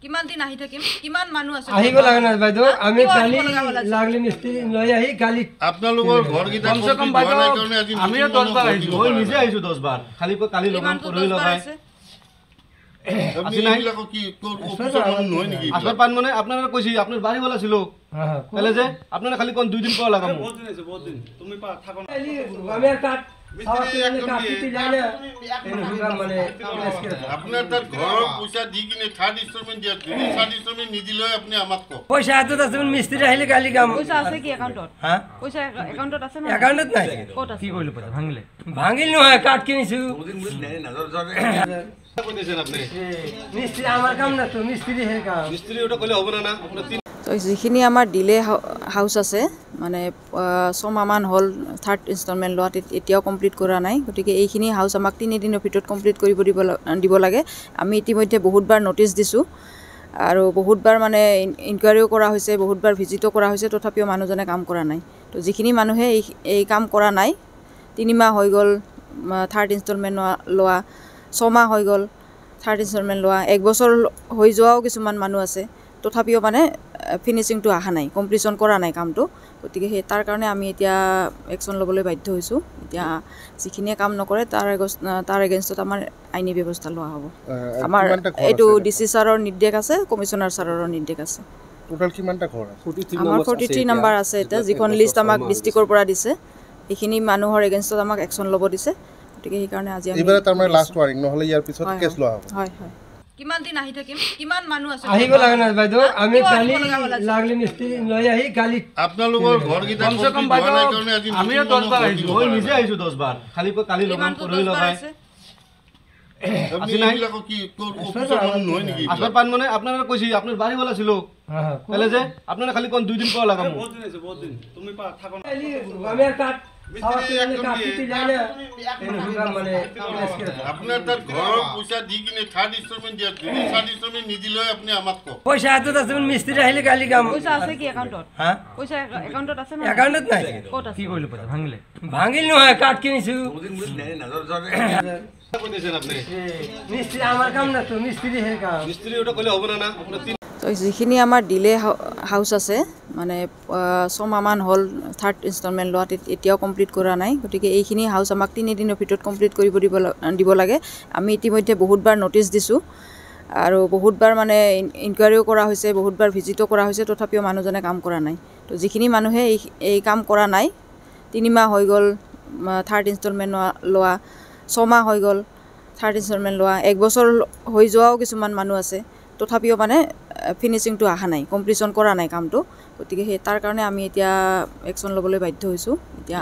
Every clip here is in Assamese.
আপনারা কইছি আপনার বাড়ি বলা ছিল যে আপনারা খালি দুই দিন পর লাগাম বহুত দিন আছে বহুত দিন তুমি থাকো ভাঙিল নহয় কাঠ কিনিছো যিখিনি আমাৰ ডিলে হাউচ আছে মানে ছমাহমান হ'ল থাৰ্ড ইনষ্টলমেণ্ট লোৱা এতিয়াও কমপ্লিট কৰা নাই গতিকে এইখিনি হাউচ আমাক তিনিদিনৰ ভিতৰত কমপ্লিট কৰিব দিব দিব লাগে আমি ইতিমধ্যে বহুতবাৰ ন'টিছ দিছোঁ আৰু বহুতবাৰ মানে ইনকুৱাৰীও কৰা হৈছে বহুতবাৰ ভিজিটো কৰা হৈছে তথাপিও মানুহজনে কাম কৰা নাই তো যিখিনি মানুহে এই এই কাম কৰা নাই তিনিমাহ হৈ গ'ল থাৰ্ড ইনষ্টলমেণ্ট লোৱা ছমাহ হৈ গ'ল থাৰ্ড ইনষ্টলমেণ্ট লোৱা এক বছৰ হৈ যোৱাও কিছুমান মানুহ আছে তথাপিও মানে ফিনিচিংটো অহা নাই কমপ্লিশ্যন কৰা নাই কামটো গতিকে সেই তাৰ কাৰণে আমি এতিয়া একশ্যন ল'বলৈ বাধ্য হৈছোঁ এতিয়া যিখিনিয়ে কাম নকৰে তাৰ তাৰ এগেইনষ্টত আমাৰ আইনী ব্যৱস্থা লোৱা হ'ব আমাৰ এইটো ডি চি ছাৰৰ নিৰ্দেশ আছে কমিশ্যনাৰ ছাৰৰ নিৰ্দেশ আছে আমাৰ ফৰ্টি থ্ৰী নাম্বাৰ আছে এতিয়া যিখন লিষ্ট আমাক ডিষ্ট্ৰিক্টৰ পৰা দিছে সেইখিনি মানুহৰ এগেইনষ্টত আমাক একশ্যন ল'ব দিছে গতিকে সেইকাৰণে আজি কিমান দিন আহি থাকিম কিমান মানুহ আছে আহিব লাগে না বাইদেউ আমি কালি লাগলি মিস্ত্রী লৈ আহি কালি আপোনালোকৰ ঘৰ কিটা কমছে কম বাইদেউ আমি 10 বাৰ আহিছো হই নিজে আহিছো 10 বাৰ খালি কালি লগন কৰি লগাই আপনাৰা খালি কোন দুই দিন পৰ লাগাম ভাঙিল নহয় কাঠ কিনিছো যিখিনি আমাৰ ডিলে হাউচ আছে মানে ছমাহমান হ'ল থাৰ্ড ইনষ্টলমেণ্ট লোৱা এতিয়াও কমপ্লিট কৰা নাই গতিকে এইখিনি হাউচ আমাক তিনিদিনৰ ভিতৰত কমপ্লিট কৰিব দিব দিব লাগে আমি ইতিমধ্যে বহুতবাৰ নটিচ দিছোঁ আৰু বহুতবাৰ মানে ইনকুৱাৰীও কৰা হৈছে বহুতবাৰ ভিজিটো কৰা হৈছে তথাপিও মানুহজনে কাম কৰা নাই তো যিখিনি মানুহে এই এই কাম কৰা নাই তিনিমাহ হৈ গ'ল থাৰ্ড ইনষ্টলমেণ্ট লোৱা ছমাহ হৈ গ'ল থাৰ্ড ইনষ্টলমেণ্ট লোৱা এক বছৰ হৈ যোৱাও কিছুমান মানুহ আছে তথাপিও মানে ফিনিচিংটো অহা নাই কমপ্লিশ্যন কৰা নাই কামটো গতিকে সেই তাৰ কাৰণে আমি এতিয়া একশ্যন ল'বলৈ বাধ্য হৈছোঁ এতিয়া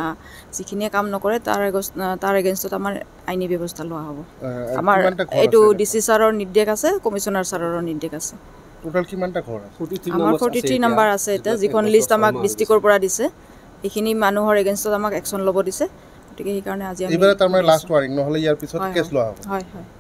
যিখিনিয়ে কাম নকৰে তাৰ তাৰ এগেইনষ্টত আমাৰ আইনী ব্যৱস্থা লোৱা হ'ব আমাৰ এইটো ডি চি ছাৰৰ নিৰ্দেশ আছে কমিশ্যনাৰ ছাৰৰ নিৰ্দেশ আছে আমাৰ ফৰ্টি থ্ৰী নাম্বাৰ আছে এতিয়া যিখন লিষ্ট আমাক ডিষ্ট্ৰিক্টৰ পৰা দিছে সেইখিনি মানুহৰ এগেইনষ্টত আমাক একশ্যন ল'ব দিছে গতিকে সেইকাৰণে আজি হয় হয়